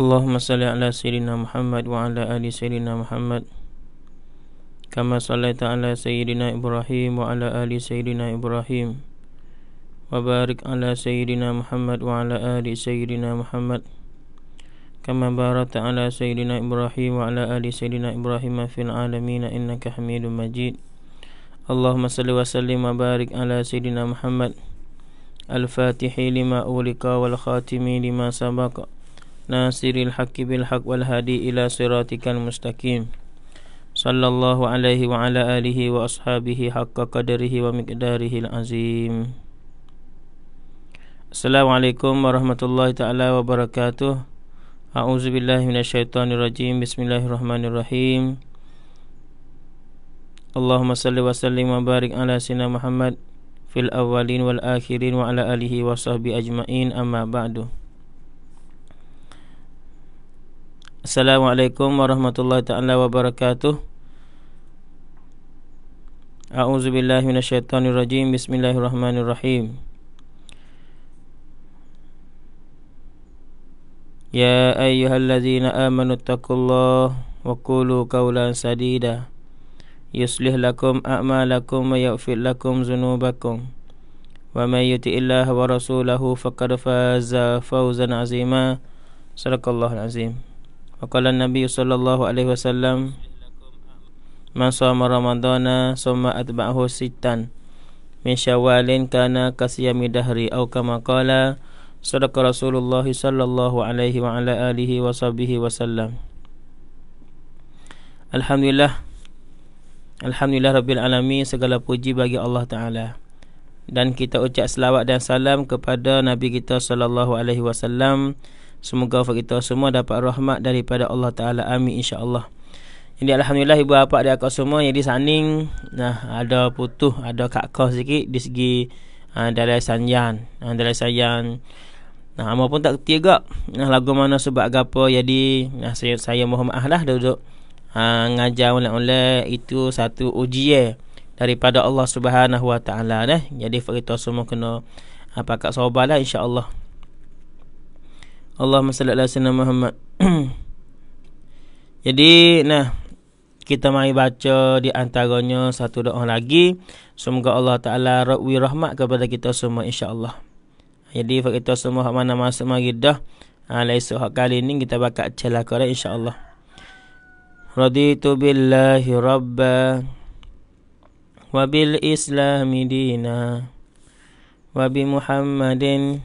اللهم صل على سيدنا محمد وعلى آل سيدنا محمد كما صليت على سيدنا إبراهيم وعلى آل سيدنا إبراهيم وبارك على سيدنا محمد وعلى آل سيدنا محمد كما باركت على سيدنا إبراهيم وعلى آل سيدنا إبراهيم في العالمين إنك حميد مجيد اللهم صل وسلم وبارك على سيدنا محمد الفاتح لما أولق والخاتم لما سبق nasiril haqqi bil haq wal hadi ila siratikal mustaqim sallallahu alaihi wa ala alihi wa ashabihi haqqa qadarihi wa miqdarihi al azim Assalamualaikum warahmatullahi taala wabarakatuh. A'udzu billahi minasyaitonir rajim. Bismillahirrahmanirrahim. Allahumma salli wa sallim wa barik ala sayyidina Muhammad fil awwalin wal akhirin wa ala alihi wa sahbi ajmain amma ba'du. Assalamualaikum warahmatullahi taala wabarakatuh. A'udzu billahi minasyaitonir rajim. Bismillahirrahmanirrahim. Ya ayyuhalladzina amanu taqullaha wa qulu qawlan sadida. Yuslih lakum a'malakum wa yaghfir lakum dzunubakum. Wa may yuti'illah wa rasulahu faqad faza fawzan 'azima. Sadaqallahul 'azim. Waqala Nabi sallallahu alaihi wasallam Man sama Ramadana summa atba'ahu sittan min Syawalin kana kasiyami dahri au kama qala Sadaqa Rasulullah sallallahu alaihi wa ala alihi wa sahbihi wasallam Alhamdulillah Alhamdulillah Rabbil Alamin Segala puji bagi Allah Ta'ala Dan kita ucap selawat dan salam Kepada Nabi kita Sallallahu Alaihi Wasallam Semoga wafat kita semua dapat rahmat daripada Allah Ta'ala. Amin insyaAllah. Jadi Alhamdulillah ibu bapa dia akak semua. Jadi saning nah, ada putuh, ada kakau sikit di segi uh, dalai sanyan. Uh, ah, dalai sanyan. Nah, apa pun tak ketiga. Nah, lagu mana sebab apa. Jadi nah, saya, saya mohon maaf lah duduk. Ha, ngajar oleh-oleh itu satu ujian daripada Allah Subhanahu Wa Taala nah jadi kita semua kena apa kak sabarlah insyaallah Allahumma salli ala sayyidina Muhammad. Jadi nah kita mari baca di antaranya satu doa lagi. Semoga Allah Taala rawi rahmat kepada kita semua insya-Allah. Jadi kita semua hak mana masuk mari dah. Ha, lain kali ni kita bakal celakor insya-Allah. Raditu billahi rabba wa bil islami dina wa bi Muhammadin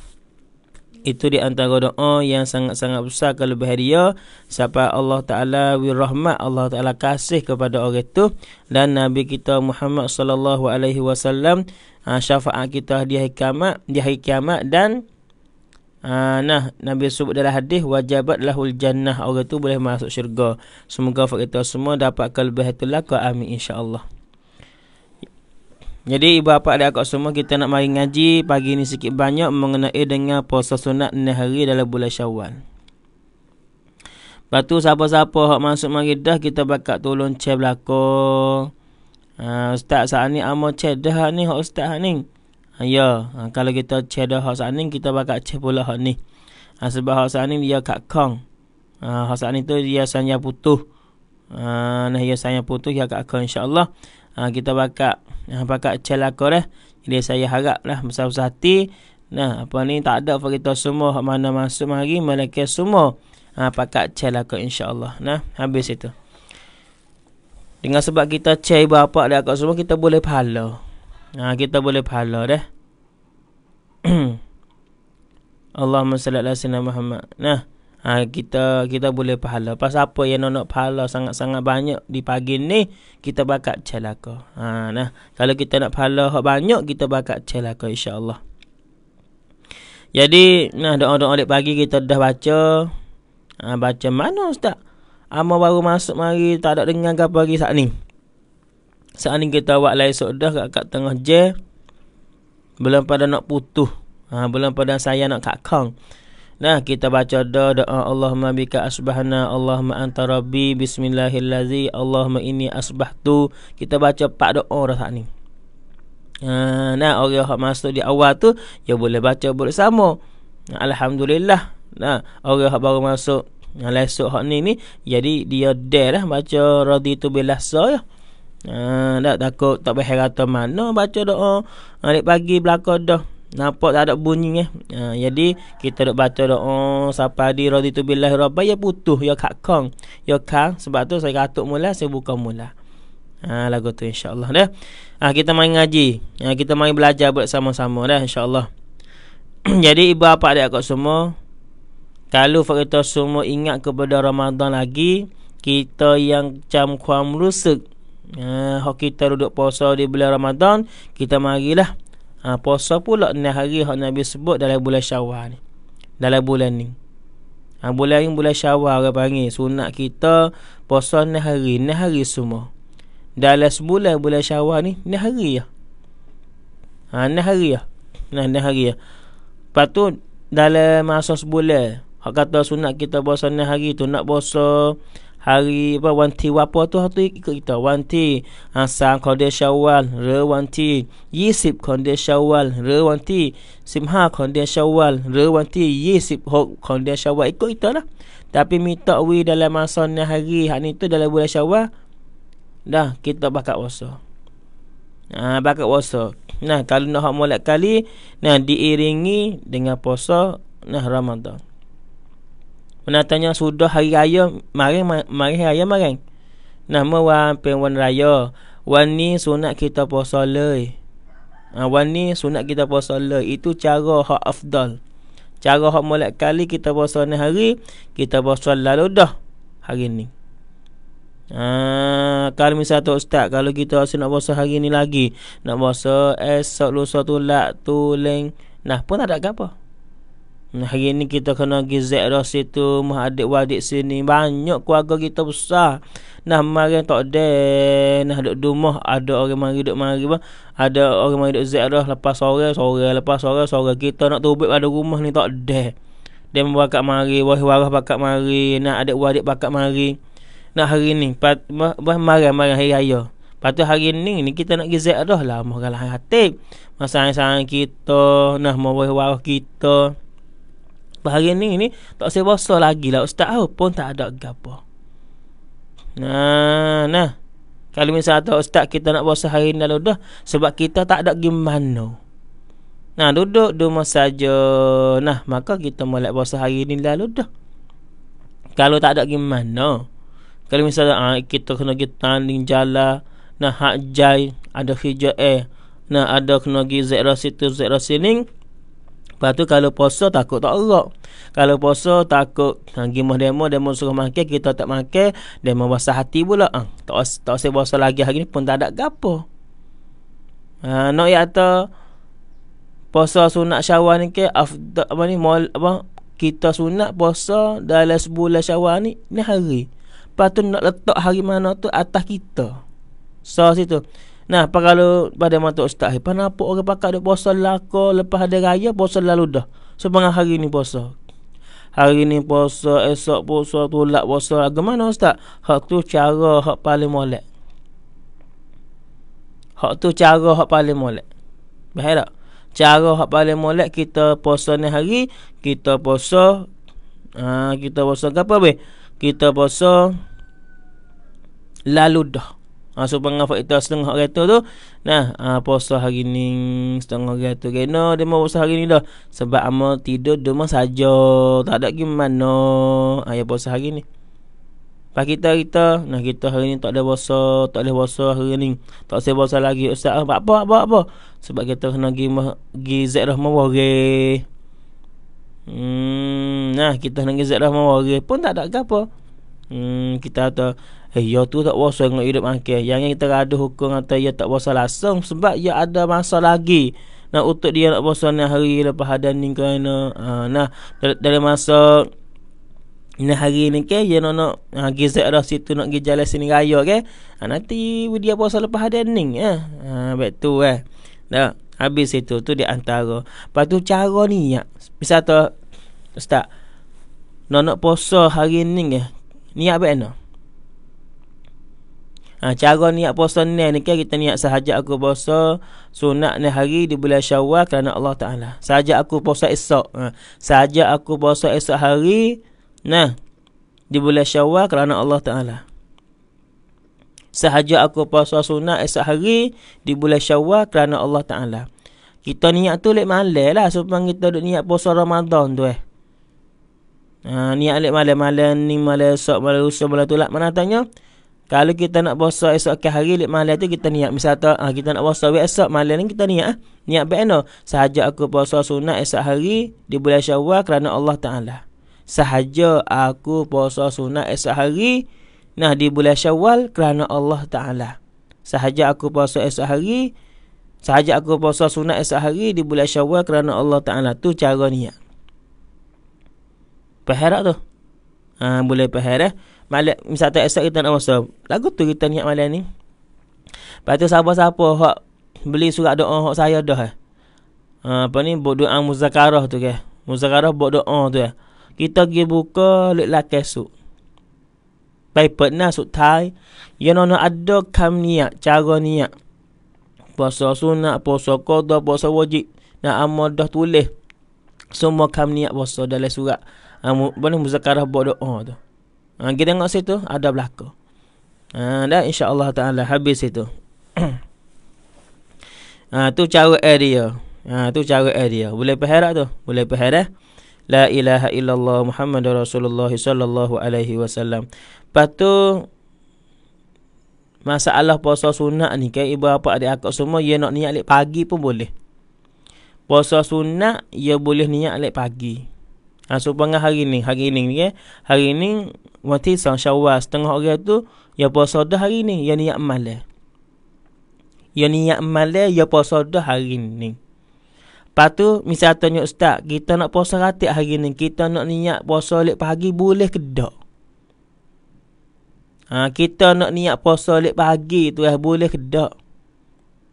itu di antara doa yang sangat-sangat besar kalau berharia Sapa Allah Taala wirahmat Allah Taala kasih kepada orang itu dan nabi kita Muhammad sallallahu alaihi wasallam ah, syafaat kita di hari kiamat di hari kiamat dan Aa, ah, nah nabi sebut dalam hadis wajibat lahul jannah orang itu boleh masuk syurga semoga kita semua dapat kalbah itu laka amin insyaallah jadi ibu bapa adik akak semua kita nak mari ngaji pagi ni sikit banyak mengenai dengan puasa sunat 6 hari dalam bulan Syawal. Batu tu siapa-siapa hak masuk mari dah kita bakat tolong cek belako. Ha, ustaz saat ni amo cek dah ni hak ustaz hak ni. Ha, ya, ha, kalau kita cek dah hak saat ni kita bakat cek pula hak ni. Ha, sebab hak saat ni dia kat kong. Ha, hak saat ni tu dia sanya putuh. Ha, nah dia sanya putuh dia kat kong insya-Allah ha, kita bakat ha, ah, bakat celaka dah. Jadi saya harap lah besar-besar hati. Nah, apa ni tak ada bagi kita semua mana masuk hari melainkan semua ha, ah, pakat celaka insya-Allah. Nah, habis itu. Dengan sebab kita cai bapak dan akak semua kita boleh pahala. Ha, kita boleh pahala deh. Allahumma salli ala sayyidina Muhammad. Nah ha, kita kita boleh pahala. Pas apa yang nak pahala sangat-sangat banyak di pagi ni, kita bakat celaka. Ha, nah, kalau kita nak pahala hak banyak, kita bakat celaka insya-Allah. Jadi, nah doa-doa oleh pagi kita dah baca. Ha, baca mana ustaz? Ama baru masuk mari tak ada dengar apa pagi saat ni. Saat ni kita buat lain sudah kat, kat tengah je. Belum pada nak putuh. Ha, belum pada saya nak kakang. Nah kita baca doa doa Allahumma bika asbahna Allahumma anta rabbi ma ini asbah tu Kita baca empat doa dah saat ni. Ha, nah orang yang masuk di awal tu ya boleh baca boleh sama. Alhamdulillah. Nah orang yang baru masuk Nah, ha, lesok hak ni ni jadi dia dah lah baca rodi tu belah sa ya. Ha, tak takut tak berhera mana baca doa. hari pagi belakang dah nampak tak ada bunyi eh. Ha, jadi kita dok baca doa oh, sapadi raditu billahi rabbah ya putuh ya kak Ya kang sebab tu saya katuk mula saya buka mula. Ha, lagu tu insyaallah dah. Ha, kita main ngaji. Ha, kita main belajar bersama-sama sama dah insyaallah. jadi ibu apa adik aku semua kalau kita semua ingat kepada Ramadan lagi kita yang cam kuam rusuk. Ha, kita duduk puasa di bulan Ramadan, kita marilah ha, puasa pula ni hari hak Nabi sebut dalam bulan syawal ni dalam bulan ni ha, bulan ni bulan syawal orang panggil sunat kita puasa ni hari ni hari semua dalam sebulan bulan syawal ni ni hari ya ha, ni hari ya nah, ni hari ya Patut dalam masa sebulan hak kata sunat kita puasa ni hari tu nak puasa hari apa wanti apa tu tu ikut kita wanti asang ah, kode syawal re wanti yisib kode syawal re wanti simha kode syawal re wanti yisib hok kode syawal ikut kita lah tapi minta we dalam masa ni hari hari ni tu dalam bulan syawal dah kita bakat puasa ah bakat puasa nah kalau nak hak molek kali nah diiringi dengan puasa nah ramadan Menatanya sudah hari raya Maring mari hari raya maring Nama wan pengwan raya Wan ni sunat kita puasa lai ha, ah, Wan ni sunat kita puasa lai Itu cara hak afdal Cara hak mulai kali kita puasa ni hari Kita puasa lalu dah Hari ni ha, Kalau misalnya tu ustaz Kalau kita rasa nak puasa hari ni lagi Nak puasa esok lusa tulak lak Nah pun tak ada apa Hari ni kita kena pergi Zek dah situ Mahadik wadik sini Banyak keluarga kita besar Nah mari tak ada Nah duduk rumah Ada orang mari duduk mari bah. Ada orang mari duduk Zek dah Lepas sore Sore lepas sore Sore kita nak tubik pada rumah ni tak ada Dia membakat mari Wahi warah bakat mari Nah adik wadik bakat mari Nah hari ni pat, bah, bah, Marah marah hari raya Lepas tu hari ni ni kita nak gizek dah lah Mereka lah hati Masa-masa kita Nah mahu warah kita Lepas hari ni ni Tak saya basah lagi lah Ustaz tahu pun tak ada gapa Nah nah Kalau misalnya tak ustaz kita nak basah hari ni lalu dah Sebab kita tak ada gimana Nah duduk rumah saja Nah maka kita mulai basah hari ni lalu dah Kalau tak ada gimana Kalau misalnya ah, kita kena pergi tanding jalan Nah hak jai Ada hijau eh Nah ada kena pergi zero situ zero sini Lepas tu kalau puasa takut tak erok. Kalau puasa takut ha, gimah demo, demo suruh makan, kita tak makan. Demo basah hati pula. Ha, tak tak usah puasa lagi hari ni pun tak ada gapo. Ha, nak ya ta puasa sunat syawal ni ke afdal apa ni mal, apa kita sunat puasa dalam sebulan syawal ni ni hari. Lepas tu nak letak hari mana tu atas kita. So situ. Nah, apa kalau pada mata ustaz, apa nak orang pakai dia puasa lako lepas ada raya puasa lalu dah. Sepengah hari ni puasa. Hari ni puasa, esok puasa, tolak puasa. Bagaimana ustaz? Hak tu cara hak paling molek. Hak tu cara hak paling molek. Baik tak? Cara hak paling molek kita puasa ni hari, kita puasa ha, kita puasa apa be? Kita puasa lalu dah ha, so pengang faktor setengah kereta tu nah ha, puasa hari ni setengah kereta kena dia mau puasa hari ni dah sebab amal tidur demo saja tak ada gimana ha, ah, ya puasa hari ni Pak kita kita nah kita hari ni tak ada puasa, tak ada puasa hari ni. Tak ada puasa lagi ustaz. Apa apa apa apa. Sebab kita kena pergi pergi Zairah Mawar. Hmm, nah kita nak pergi Zairah Mawar pun tak ada apa. Hmm, kita tahu Eh, ya tu tak puasa dengan hidup akhir. Yang kita ada hukum atau ya ia tak puasa langsung sebab ya ada masa lagi. nak untuk dia nak puasa ni hari lepas ada ni kerana. Uh, nah, dari, dari masa ini hari ni ke ya nak nak ha, gizet dah situ nak gizet jalan sini raya ke ha, nanti dia puasa lepas hari ni ya eh? baik tu eh dah habis itu tu di antara lepas tu cara ni ya misal tu ustaz nak nak puasa hari ni ya? niat baik nak ha, cara niat puasa ni ni kan kita niat sahaja aku puasa sunat ni hari di bulan Syawal kerana Allah Taala. Sahaja aku puasa esok. Ha, sahaja aku puasa esok hari nah di bulan Syawal kerana Allah Taala. Sahaja aku puasa sunat esok hari di bulan Syawal kerana Allah Taala. Kita niat tu lek malam lah supaya kita duk niat puasa Ramadan tu eh. Ha, niat lek malam-malam ni malam esok malam usul malam tulak Mana tanya? Kalau kita nak puasa esok ke hari lek malam tu kita niat misalnya ah ha, kita nak puasa esok malam ni kita niat ah ha? niat baik no sahaja aku puasa sunat esok hari di bulan Syawal kerana Allah Taala. Sahaja aku puasa sunat esok hari nah di bulan Syawal kerana Allah Taala. Sahaja aku puasa esok hari sahaja aku puasa sunat esok hari di bulan Syawal kerana Allah Taala tu cara niat. Perhara tu. Ah ha, boleh perhara. Eh malam misalnya esok kita nak masuk lagu tu kita niat malam ni lepas tu siapa-siapa hak beli surat doa hak saya dah eh. ha, apa ni buat doa muzakarah tu ke eh. muzakarah buat doa tu eh. kita pergi buka lek lak esok paper nak sok tai yo no no ado kam niat cara niat puasa sunat puasa qada puasa wajib nak amal dah tulis semua kam niat puasa dalam surat Amu, ha, boleh muzakarah buat doa tu. Ha, kita tengok situ ada berlaku. Ha, dah insya-Allah taala habis situ. ha, tu cara area. Ha, tu cara area. Boleh perherak tu? Boleh perherak. Eh? La ilaha illallah Muhammadur Rasulullah sallallahu alaihi wasallam. Patu masalah puasa sunat ni kan ibu apa adik akak semua ye nak niat lek pagi pun boleh. Puasa sunat ye boleh niat lek pagi. Ha, so panggil hari ni, hari ni ni eh. Hari ni, mati sang syawal setengah orang tu, ya puasa dah hari ni, ya niat malah. Ya niat malah, ya puasa dah hari ni. Lepas tu, misal tanya ustaz, kita nak puasa ratik hari ni, kita nak niat puasa lep pagi, boleh ke tak? Ha, kita nak niat puasa lep pagi tu, eh, boleh ke tak?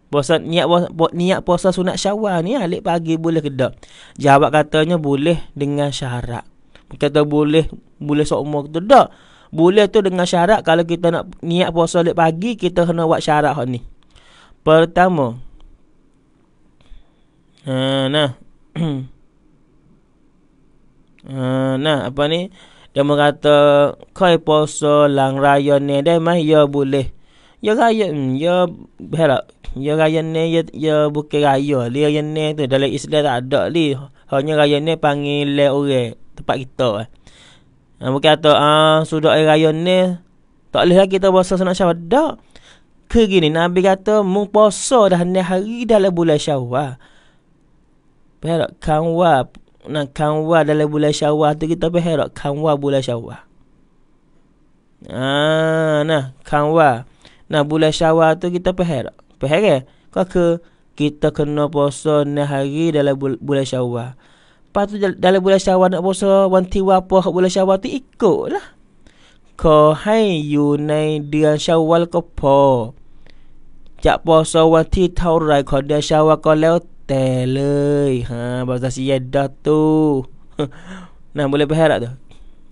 Puasa niat buat niat puasa sunat Syawal ni alik pagi boleh ke tak? Jawab katanya boleh dengan syarat. Kata boleh boleh seumur ke tak? Boleh tu dengan syarat kalau kita nak niat puasa alik pagi kita kena buat syarat hak ni. Pertama. Ha nah. ha nah apa ni? Dia mengata kau puasa lang raya ni, dia mah ya boleh ya raya hmm, ya hera ya raya ni ya ya bukan raya li raya ni tu dalam Islam tak ada li hanya raya ni panggil le orang tempat kita eh bukan atau ah sudah air raya ni tak boleh lagi kita puasa sunat syawal ke kegini nabi kata mu dah ni hari dalam bulan syawal Perak kanwa nak kanwa dalam bulan syawal tu kita perak kanwa bulan syawal. Ah, nah kanwa. Nah bulan syawal tu kita peher tak? Peher ke? Kau ke kita kena puasa ni hari dalam bulan syawal. Lepas tu dalam bulan syawal nak puasa, wanti apa kat bulan syawal tu ikut lah. Kau hai you nai dia syawal ke po. Jak puasa wanti tau rai kau dia syawal kau lew teleh. Ha, bahasa siyah dah tu. nah, boleh berharap tu?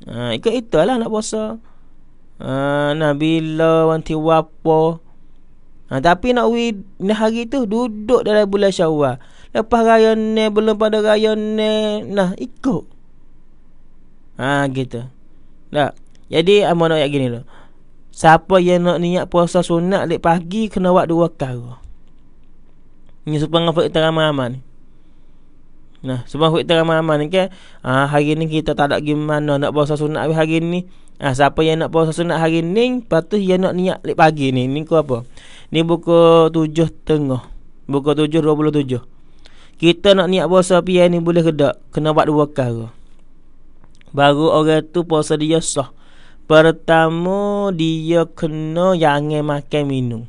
Ha, ikut itulah nak puasa. Uh, ah, nak bila Nanti apa uh, Tapi nak we Ni hari tu Duduk dalam bulan syawal Lepas raya ni Belum pada raya ni Nah ikut Ha gitu Tak Jadi Amo ah, nak ayat gini lo Siapa yang nak niat puasa sunat Lek pagi Kena buat dua kara Ini supaya Nga fakta ramai-ramai ni Nah, sebab kita ramai-ramai ni kan okay? uh, Hari ni kita tak ada gimana Nak puasa sunat Habis hari ni Ah ha, siapa yang nak puasa sunat hari ni, patut yang nak niat lek pagi ni. Ni ko apa? Ni buku 7 tengah. Buka 7.27. Kita nak niat puasa pian ni boleh ke tak? Kena buat dua kali. Baru orang tu puasa dia sah. Pertama dia kena yang makan minum.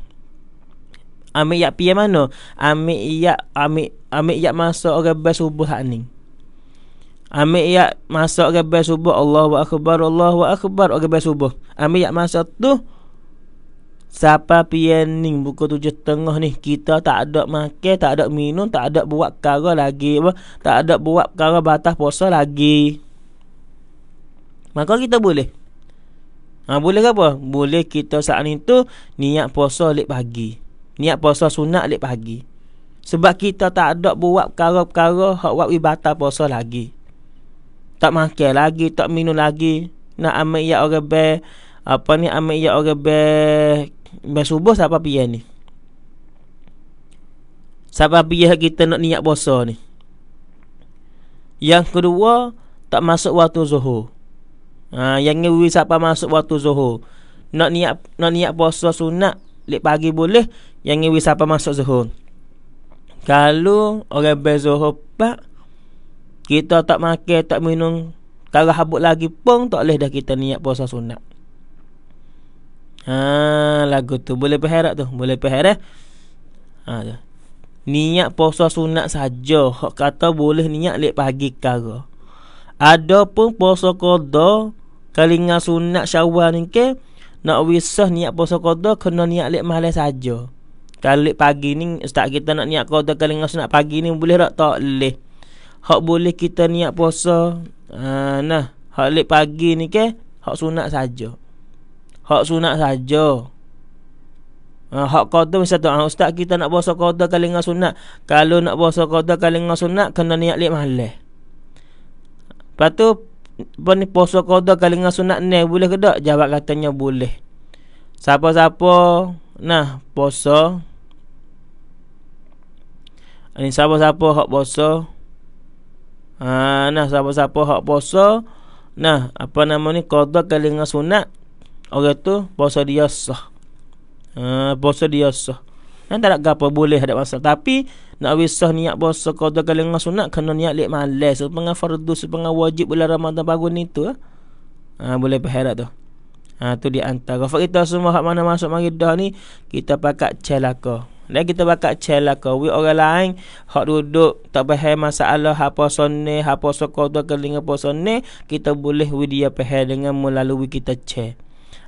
Ambil yak pian mana? Ambil yak ambil ambil yak masa orang bas subuh hak ni. Ambil yak masuk ke bel subuh Allahu akbar Allahu akbar ke bel subuh. Ambil yak masuk tu Siapa pianing buku tujuh tengah ni Kita tak ada makan, tak ada minum, tak ada buat kara lagi apa? Tak ada buat kara batas puasa lagi Maka kita boleh ha, Boleh ke apa? Boleh kita saat itu tu niat puasa lep pagi Niat puasa sunat lep pagi Sebab kita tak ada buat kara-kara Hak buat ibatah puasa lagi tak makan lagi, tak minum lagi. Nak ambil ya orang be apa ni ambil ya orang be be subuh siapa pian ni? Siapa pian kita nak niat puasa ni? Yang kedua, tak masuk waktu zuhur. Ha, yang ni wis siapa masuk waktu zuhur? Nak niat nak niat puasa sunat lek pagi boleh, yang ni wis siapa masuk zuhur? Kalau orang be zuhur pak kita tak makan, tak minum Kalau habuk lagi pun tak boleh dah kita niat puasa sunat Ha, lagu tu boleh perherak tu Boleh perherak eh? ha, tu. Niat puasa sunat saja Hak kata boleh niat lep pagi kara Ada pun puasa kodo Kalinga sunat syawal ni ke Nak wisah niat puasa kodo Kena niat lep malam saja Kalau pagi ni Ustaz kita nak niat kodo Kalinga sunat pagi ni Boleh tak? Tak boleh Hak boleh kita niat puasa ha, Nah Hak lep pagi ni ke Hak sunat saja Hak sunat saja ha, Hak kota misalnya, tu ha, Ustaz kita nak puasa kota kali dengan sunat Kalau nak puasa kota kali dengan sunat Kena niat lep malam Lepas tu apa ni puasa qada kalengan sunat ni boleh ke tak? Jawab katanya boleh. Siapa-siapa nah puasa. Ini siapa-siapa hak puasa ha, nah siapa-siapa hak puasa nah apa nama ni qada kali dengan sunat orang tu puasa dia sah ha, puasa dia sah nah tak ada apa boleh ada masalah tapi nak wisah niat puasa qada kali dengan sunat kena niat lek malas sepengah fardu sepengah wajib bulan Ramadan bagun ni tu ah ha, boleh berharap tu Ha, tu di antara. Kalau kita semua hak mana masuk mari dah ni, kita pakat celaka. Dan kita bakal celaka we orang lain hak duduk tak faham masalah apa sonne apa soko tu kelinga apa sonne kita boleh we dia faham dengan melalui kita che.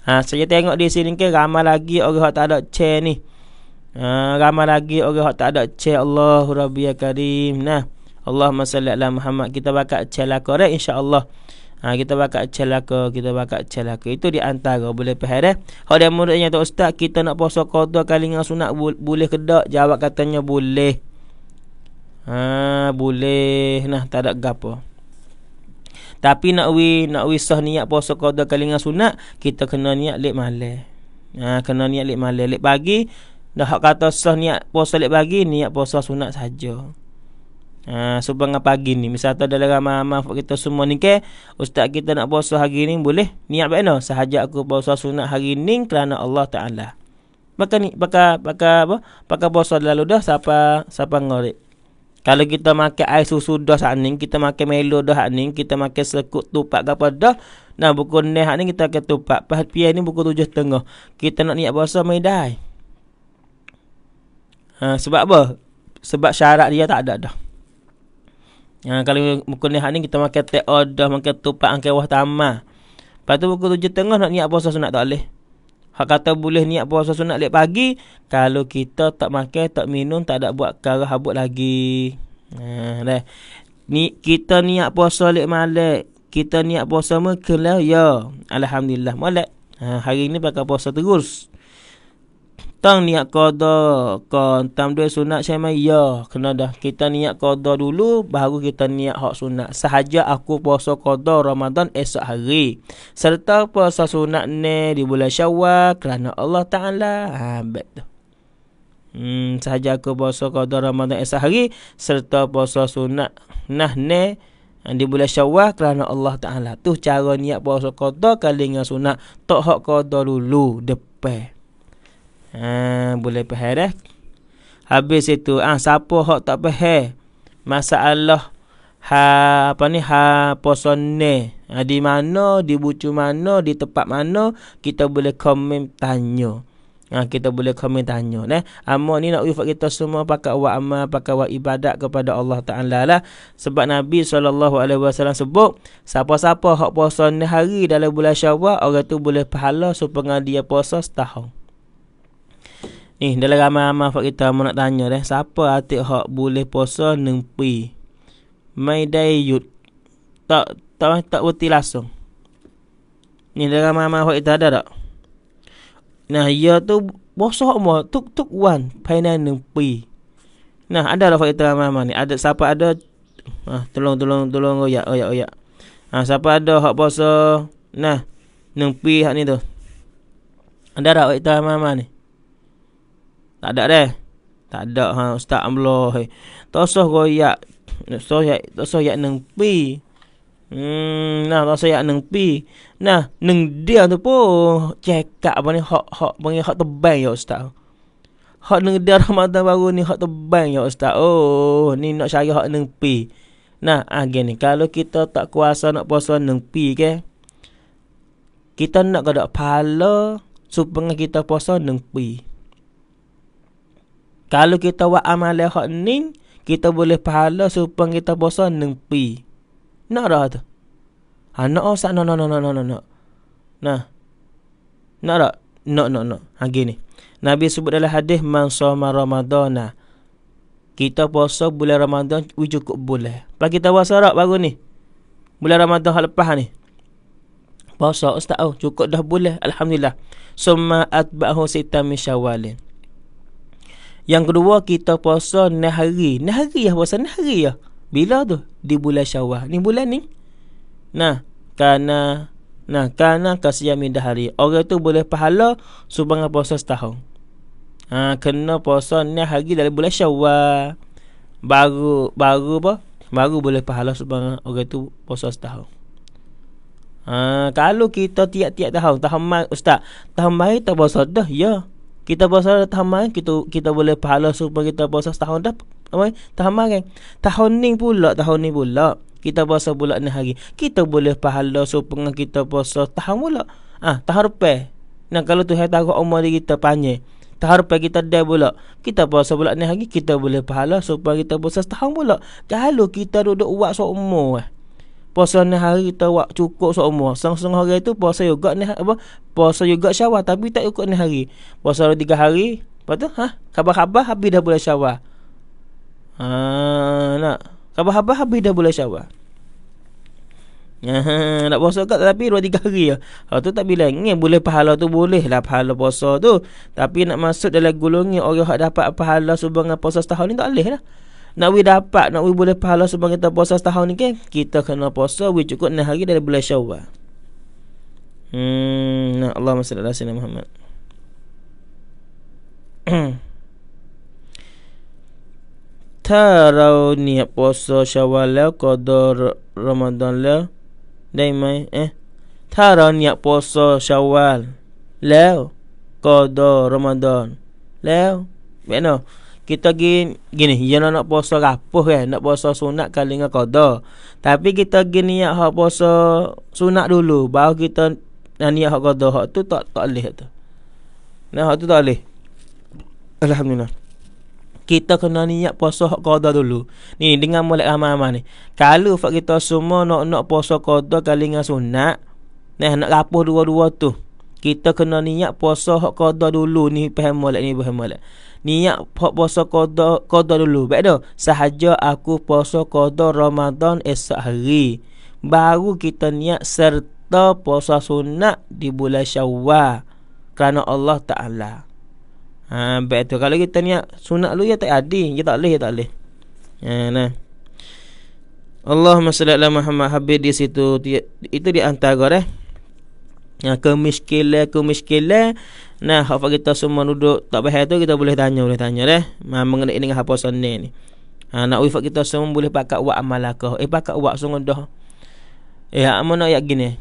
Ha saya tengok di sini ke ramai lagi orang hak tak ada che ni. Ha ramai lagi orang hak tak ada che Allahu Rabbiyal Karim. Nah Allahumma salli ala Muhammad kita bakal celaka re insyaallah. Allah ha, kita bakat celaka kita bakat celaka itu di antara boleh faham eh hok dia muridnya tu ustaz kita nak puasa qada kali dengan sunat boleh ke tak jawab katanya boleh ha boleh nah tak ada gapo tapi nak wi nak wi sah niat puasa qada kali dengan sunat kita kena niat lek malam ha kena niat lek malam lek pagi dah hok kata sah niat puasa lek pagi niat puasa sunat saja Uh, ah, subuh dengan pagi ni Misal tu dalam ramah kita semua ni ke Ustaz kita nak puasa hari ni Boleh Niat baik no Sahaja aku puasa sunat hari ni Kerana Allah Ta'ala Maka ni Maka Maka apa Maka puasa lalu dah Siapa Siapa ngorek kalau kita makan air susu dah saat ni, kita makan melo dah saat ni, kita makan selekut tupak ke apa dah. Nah, buku ni ni kita akan tupak. Pihak ni buku tujuh tengah. Kita nak niat puasa meidai. Ha, ah, sebab apa? Sebab syarat dia tak ada dah. Ha, kalau mukul lihat ni kita makan tak odah makan tupat angkai wah tamah. Lepas tu pukul tujuh tengah nak niat puasa sunat tak boleh. Hak kata boleh niat puasa sunat lepas pagi kalau kita tak makan tak minum tak ada buat kara habuk lagi. Ha dah. Ni kita niat puasa lek malam. Kita niat puasa mekelah ya. Alhamdulillah molek. Ha hari ni pakai puasa terus tang niat qada kon tam dua sunat saya mai ya kena dah kita niat qada dulu baru kita niat hak sunat sahaja aku puasa qada Ramadan esok hari serta puasa sunat ni di bulan Syawal kerana Allah taala ha bet tu hmm sahaja aku puasa qada Ramadan esok hari serta puasa sunat nah ni eh, di bulan Syawal kerana Allah taala tu cara niat puasa qada kali dengan sunat tok hak qada dulu depan Ha, boleh pahal dah. Eh? Habis itu, ah ha, siapa hok tak pahal? Masalah ha apa ni ha poson ni ha, di mana di bucu mana di tempat mana kita boleh komen tanya ha, kita boleh komen tanya neh amo ni nak ufak kita semua pakai wa amal pakai wa ibadat kepada Allah taala lah sebab nabi saw alaihi wasallam sebut siapa-siapa hak poson ni hari dalam bulan syawal orang tu boleh pahala supaya dia puasa setahun Ni, eh, dalam ramai-ramai fak kita mau nak tanya dah, siapa atik hak boleh puasa neng pi? Mai dai yut. Tak tak tak, tak langsung. Ni dalam ramai-ramai fak kita ada tak? Nah, ya tu puasa hak mo tuk tuk wan painan neng pi. Nah, ada lah fak kita ramai-ramai ni. Ada siapa ada ah tolong tolong tolong oyak oyak oyak. Ah siapa ada hak puasa nah neng pi hak ni tu. Ada tak fak kita ramai-ramai ni? Tak ada deh. Tak ada ha ustaz amlo. Hey. Tosoh goyak. Tosoh ya, tosoh ya nang pi. Hmm, nah tosoh ya nang pi. Nah, nang dia tu po cekak apa ni hok hok panggil hok tebang ya ustaz. Hok nang dia Ramadan baru ni hok tebang ya ustaz. Oh, ni nak saya hok nang pi. Nah, agen ah, ni kalau kita tak kuasa nak puasa nang pi ke. Kita nak kada pahala supaya kita puasa nang pi. Kalau kita buat amal hak ni, kita boleh pahala supaya kita puasa nempi. Nak dah tu. Ha nak no, sat no no no no no no. Nah. Nak dah. No no no. Ha gini. Nabi sebut dalam hadis man sama Ramadan. Kita puasa bulan ramadhan. wi cukup boleh. Pak kita puasa dak baru ni. Bulan Ramadan hak lepas ni. Puasa ustaz oh, cukup dah boleh alhamdulillah. Summa atba'hu sitam syawalin. Yang kedua kita puasa ni hari. Ni hari ya lah, puasa ni hari ya. Lah. Bila tu? Di bulan Syawal. Ni bulan ni. Nah, karena nah karena kasih amin dah hari. Orang tu boleh pahala subang puasa setahun. Ha, kena puasa ni hari dari bulan Syawal. Baru baru apa? Baru boleh pahala subang orang tu puasa setahun. Ha, kalau kita tiap-tiap tahun, tahun mai ustaz, tahun mai tak puasa dah ya kita puasa tahun kita kita boleh pahala supaya kita puasa setahun dah apa tahun kan tahun ni pula tahun ni pula kita puasa pula ni hari kita boleh pahala supaya kita puasa tahun pula ah ha, tahun pe nah kalau tu hai tahu umur kita panjang tahun pe kita dah pula kita puasa pula ni hari kita boleh pahala supaya kita puasa setahun pula kalau kita duduk buat seumur so eh puasa ni hari tawak cukup semua. Sang-sang hari tu puasa juga ni apa? Puasa juga syawal tapi tak cukup ni hari. Puasa ada tiga hari. Lepas tu ha, khabar-khabar habis dah boleh syawal. Ha, nak. Khabar-khabar habis dah boleh syawal. Ha, nak puasa kat tapi dua tiga hari ya. Ha tu tak bilang ni boleh pahala tu boleh lah pahala puasa tu. Tapi nak masuk dalam golongan orang yang dapat pahala subangan puasa setahun ni tak boleh lah. Nak we dapat, nak we boleh pahala sebab kita puasa setahun ni ke? Kan? Kita kena puasa we cukup 6 hari dari bulan Syawal. Hmm, nah Allah masya Allah Sina Muhammad. Tarau ni puasa Syawal le qadar Ramadan le. Dai mai eh. Tarau ni puasa Syawal le qadar Ramadan. Le. Beno kita gi gini yen nak puasa rapuh kan nak puasa sunat kali dengan qada tapi kita gi niat hak puasa sunat dulu baru kita niat hak qada hak tu tak tak leh tu nah hak tu tak leh alhamdulillah kita kena niat puasa hak qada dulu ni dengan mulai ramai-ramai ni kalau fak kita semua nak nak puasa qada kali dengan sunat nah nak rapuh dua-dua tu kita kena niat puasa hak qada dulu ni paham molek ni paham molek niat hak puasa qada qada dulu baik dah sahaja aku puasa qada Ramadan esok hari baru kita niat serta puasa sunat di bulan Syawal kerana Allah taala ha baik tu kalau kita niat sunat dulu ya tak ada ya tak boleh ya tak boleh ya nah Allahumma salli ala Muhammad habib di situ itu di antara eh Nah, kemiskinan kemiskinan, Nah, hafa kita semua duduk tak bahaya tu kita boleh tanya, boleh tanya deh. Lah. Nah, mengenai dengan hafa sunnah ni. Ha, nak wifat kita semua boleh pakai wak amalakah. Eh, pakai wak sungguh dah. Eh, apa nak yak gini?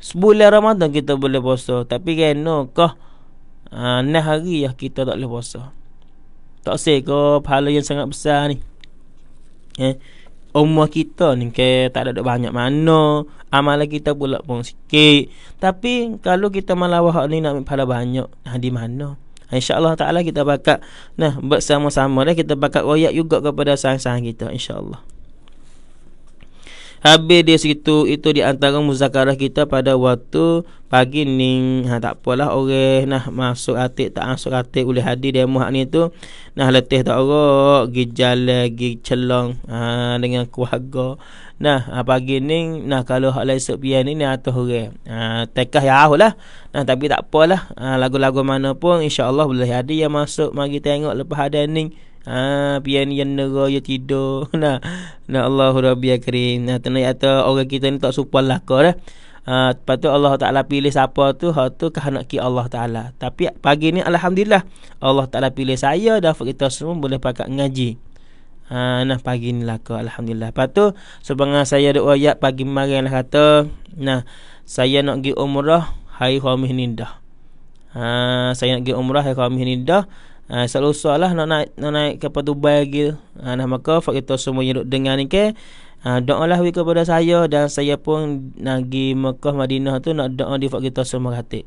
Sebulan Ramadan kita boleh puasa. Tapi kan, kah? Ha, nah hari ya kita tak boleh puasa. Tak sih kah, pahala yang sangat besar ni. Eh, umur kita ni ke tak ada banyak mana amalan kita pula pun sikit tapi kalau kita malah wahak ni nak pahala banyak nah, di mana insyaallah taala kita bakat nah bersama-sama lah kita bakat royak juga kepada sang-sang kita insyaallah Habis dia situ itu di antara muzakarah kita pada waktu pagi ni. Ha tak apalah orang nah masuk atik tak masuk atik oleh hadir demo hak ni tu. Nah letih tak orang gi jalan gi celong ha dengan keluarga. Nah ha, pagi ni nah kalau hak lain sok pian ni ni atuh orang. Ha tekah yahu ya lah. Nah tapi tak apalah. Ha, lagu-lagu mana pun insya-Allah boleh hadir yang masuk mari tengok lepas hadir ni ha pian yang neraya tidur nah nah Allah rabbi akrim nah tenai kata orang kita ni tak supan laka dah ha lepas tu Allah Taala pilih siapa tu ha tu kehendak ki Allah Taala tapi pagi ni alhamdulillah Allah Taala pilih saya dah kita semua boleh pakat ngaji ha nah pagi ni laka alhamdulillah lepas tu sebenarnya saya doa ya pagi kemarin lah kata nah saya nak gi umrah hai khamis ni dah ha saya nak gi umrah hai khamis ni ha, Asal usah nak naik, nak naik kapal Dubai lagi ha, Nah maka Fak kita semua yang dengar ni ke ha, Doa lah kepada saya Dan saya pun Nagi Mekah Madinah tu Nak doa di Fak kita semua hati.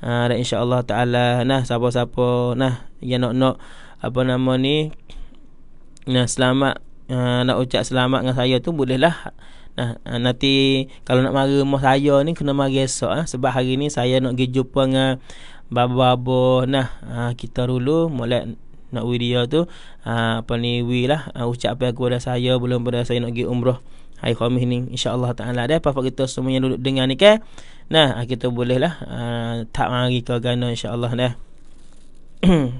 ha, Dan insyaAllah ta'ala Nah siapa-siapa Nah yang nak-nak Apa nama ni Nah selamat ha, Nak ucap selamat dengan saya tu Boleh lah Nah, ha, nanti kalau nak mari rumah saya ni kena mari esok ah sebab hari ni saya nak pergi jumpa dengan baba babo, nah ha, kita dulu molek nak wiria tu ha, apa ni wi lah ha, ucap apa kepada saya belum pada saya nak pergi umrah hari khamis ni insyaallah taala dah apa kita semuanya duduk dengar ni ke? nah kita boleh lah ha, tak mari ke gana insyaallah dah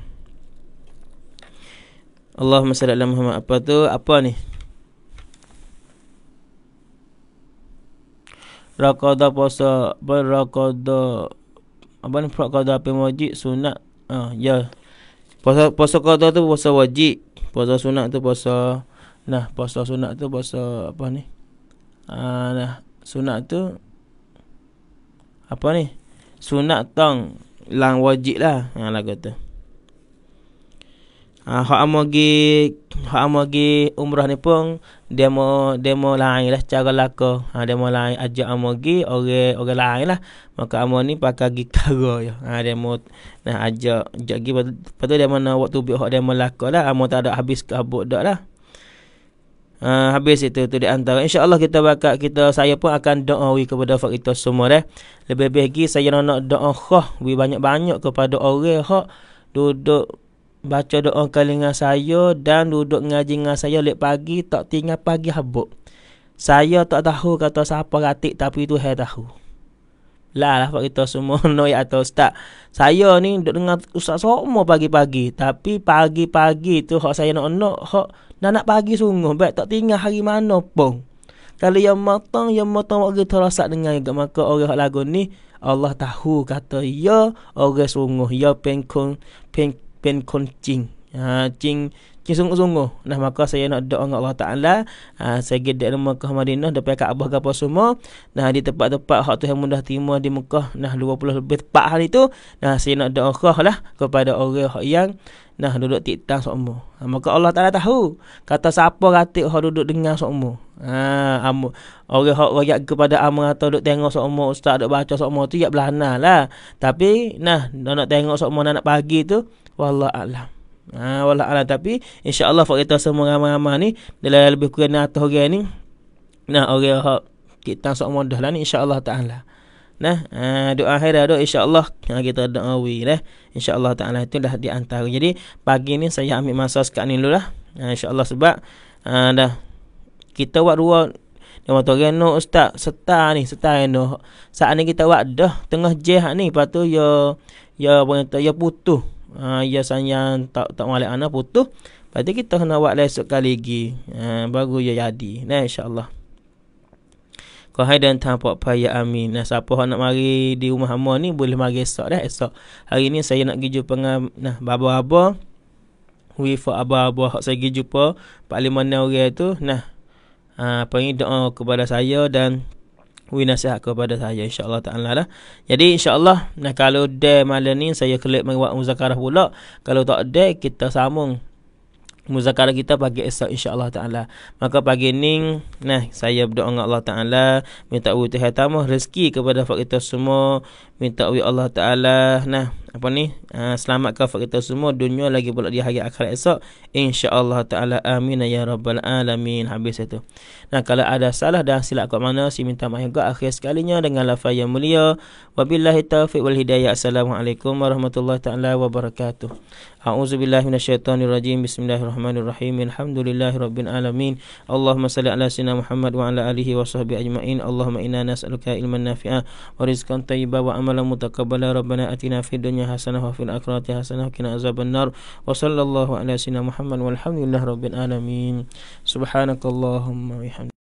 Allahumma salli ala Muhammad apa tu apa ni Rakada puasa Berrakada apa ni puasa qada apa wajib sunat ha uh, ya puasa puasa qada tu puasa wajib puasa sunat tu puasa nah puasa sunat tu puasa apa ni ha uh, nah sunat tu apa ni sunat tang lang wajib lah ha lah kata Ah uh, amogi hak amogi umrah ni pun demo demo lain lah cara lako. Ha uh, demo lain ajak amogi orang orang lain lah. Maka amo ni pakai gi cara ya. Ha uh, demo nah ajak ajak gi patu demo nak waktu bi hak demo lako lah. Amo tak ada habis ke abuk dak lah. Uh, habis itu tu di antara insyaallah kita bakat kita saya pun akan doa wi kepada fak kita semua deh lebih-lebih lagi saya nak doa khah wi banyak-banyak kepada orang hak duduk baca doa kali dengan saya dan duduk ngaji dengan saya lepas pagi tak tinggal pagi habuk. Saya tak tahu kata siapa ratik tapi itu saya tahu. Lah lah kita semua noy atau ustaz. Saya ni duduk dengan ustaz semua pagi-pagi tapi pagi-pagi tu hak saya nak nak hak nak nak pagi sungguh baik tak tinggal hari mana pun. Kalau yang matang yang matang waktu terasa dengan juga maka orang hak lagu ni Allah tahu kata ya orang sungguh ya pengkon pengkon pen kencing. Ha, cing cing sungguh-sungguh. Nah maka saya nak doa dengan Allah Taala, ha, saya gi dekat Mekah Madinah depan Kaabah ke apa semua. Nah di tempat-tempat hak yang mudah terima di Mekah nah 20 lebih tempat hal itu. Nah saya nak doa khahlah kepada orang yang Nah duduk tiktang sokmo. Ha, ah, maka Allah Taala tahu. Kata siapa ratik orang duduk dengar sokmo. Ha ah, amu orang hok royak kepada amu atau duduk tengok sokmo ustaz duduk baca sokmo tu ya belanalah. Tapi nah nak tengok sokmo nak pagi tu wallah alam. Ha wallah alam tapi insyaallah fak kita semua ramai-ramai ni dalam lebih kurang atas orang ni. Nah orang hok kita sokmo dah lah ni insyaallah taala. Ha Nah, eh, doa akhirat doa insya-Allah kita doawi lah Insya-Allah taala itu dah di antara. Jadi pagi ni saya ambil masa sekak ni dululah. Ha eh, insya-Allah sebab uh, dah kita buat dua dia tu kan no ustaz seta ni seta kan no. Saat ni kita buat dah tengah jeh ni lepas ya ya berita ya putus. Ha ya sayang tak tak malik ana putus. Lepas kita kena buat lain sekali lagi. Ha baru ya jadi. Nah insya-Allah. Kau hai dan tang payah amin. Nah, siapa nak mari di rumah hamba ni boleh mari esok dah esok. Hari ni saya nak pergi jumpa dengan nah baba-baba. Wi fa abah-abah hak saya pergi jumpa pak lima orang tu nah. Ah, apa ni doa kepada saya dan wi nasihat kepada saya Insya Allah taala lah. Jadi insya Allah. nah kalau dah malam ni saya kelip mengwat muzakarah pula. Kalau tak ada kita sambung muzakarah kita pagi esok Allah taala maka pagi ni nah saya berdoa kepada Allah taala minta wujud hatamah rezeki kepada fak kita semua minta wujud Allah taala nah apa ni uh, selamat kafat kita semua dunia lagi pula di hari akhirat esok insyaallah taala amin ya rabbal alamin habis itu nah kalau ada salah dan silap kat mana si minta maaf juga akhir sekali nya dengan lafaz yang mulia wabillahi taufik wal hidayah assalamualaikum warahmatullahi taala wabarakatuh A'udzu billahi minasyaitonir rajim. Bismillahirrahmanirrahim. Alhamdulillahirabbil alamin. Allahumma salli ala sayyidina Muhammad wa ala alihi wa sahbihi ajmain. Allahumma inna nas'aluka ilman nafi'a wa rizqan tayyiban wa amalan mutaqabbala. Rabbana atina fid dunya dunia hasanah wa fil akhirati hasanah qina azaban nar wa sallallahu ala sayyidina muhammad walhamdulillahi rabbil alamin subhanakallahumma wa